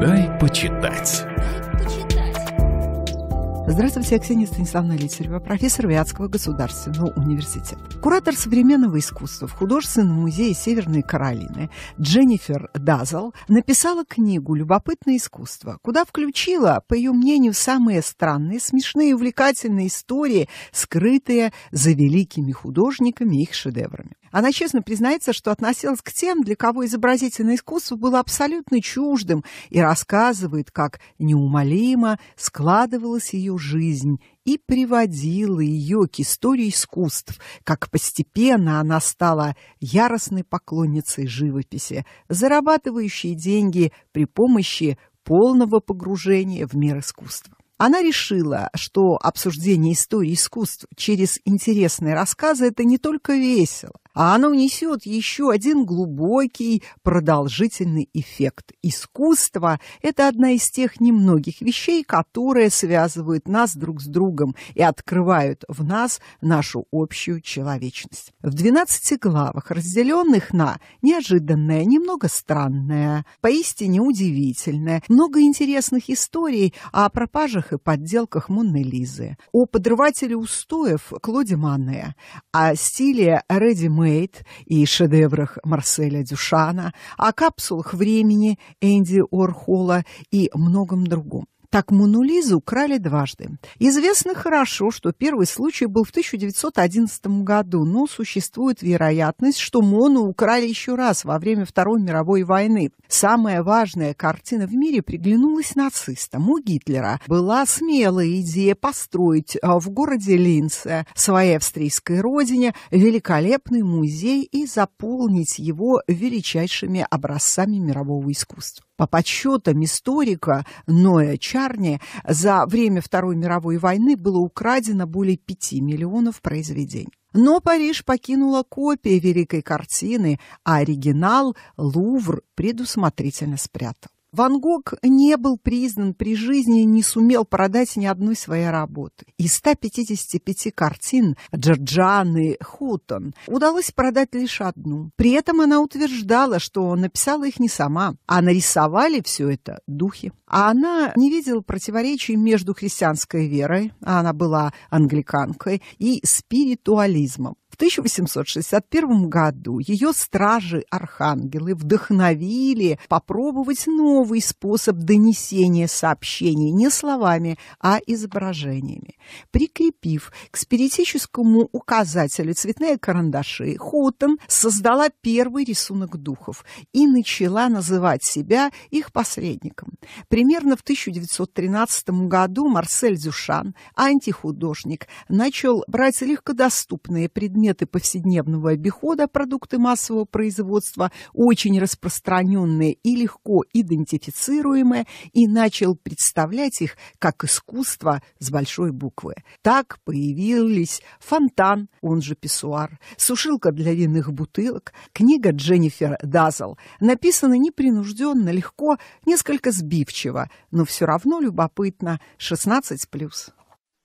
Дай почитать. Здравствуйте, я Ксения Станиславна Литверева, профессор Вятского государственного университета. Куратор современного искусства в художественном музее Северной Каролины Дженнифер Дазл написала книгу «Любопытное искусство», куда включила, по ее мнению, самые странные, смешные и увлекательные истории, скрытые за великими художниками и их шедеврами. Она честно признается, что относилась к тем, для кого изобразительное искусство было абсолютно чуждым, и рассказывает, как неумолимо складывалась ее жизнь и приводила ее к истории искусств, как постепенно она стала яростной поклонницей живописи, зарабатывающей деньги при помощи полного погружения в мир искусства. Она решила, что обсуждение истории искусств через интересные рассказы – это не только весело, а оно несет еще один глубокий продолжительный эффект. Искусство – это одна из тех немногих вещей, которые связывают нас друг с другом и открывают в нас нашу общую человечность. В 12 главах, разделенных на неожиданное, немного странное, поистине удивительное, много интересных историй о пропажах и подделках Монны Лизы, о подрывателе устоев Клоде Мане, о стиле Реди Мэ Мейт и шедеврах Марселя Дюшана, о капсулах времени Энди Орхола и многом другом. Так Монулизу украли дважды. Известно хорошо, что первый случай был в 1911 году, но существует вероятность, что Мону украли еще раз во время Второй мировой войны. Самая важная картина в мире приглянулась нацистам. У Гитлера была смелая идея построить а, в городе Линце, своей австрийской родине, великолепный музей и заполнить его величайшими образцами мирового искусства. По подсчетам историка Ноя Чарни, за время Второй мировой войны было украдено более 5 миллионов произведений. Но Париж покинула копия великой картины, а оригинал Лувр предусмотрительно спрятал. Ван Гог не был признан при жизни, не сумел продать ни одной своей работы. Из 155 картин Джорджаны Хутон удалось продать лишь одну. При этом она утверждала, что написала их не сама, а нарисовали все это духи. А она не видела противоречий между христианской верой, а она была англиканкой, и спиритуализмом. В 1861 году ее стражи-архангелы вдохновили попробовать новый способ донесения сообщений не словами, а изображениями. Прикрепив к спиритическому указателю цветные карандаши, Хоутон создала первый рисунок духов и начала называть себя их посредником. Примерно в 1913 году Марсель Дюшан, антихудожник, начал брать легкодоступные предметы предметы повседневного обихода, продукты массового производства, очень распространенные и легко идентифицируемые, и начал представлять их как искусство с большой буквы. Так появились фонтан, он же писсуар, сушилка для винных бутылок, книга Дженнифер Дазл, написана непринужденно, легко, несколько сбивчиво, но все равно любопытно, 16+.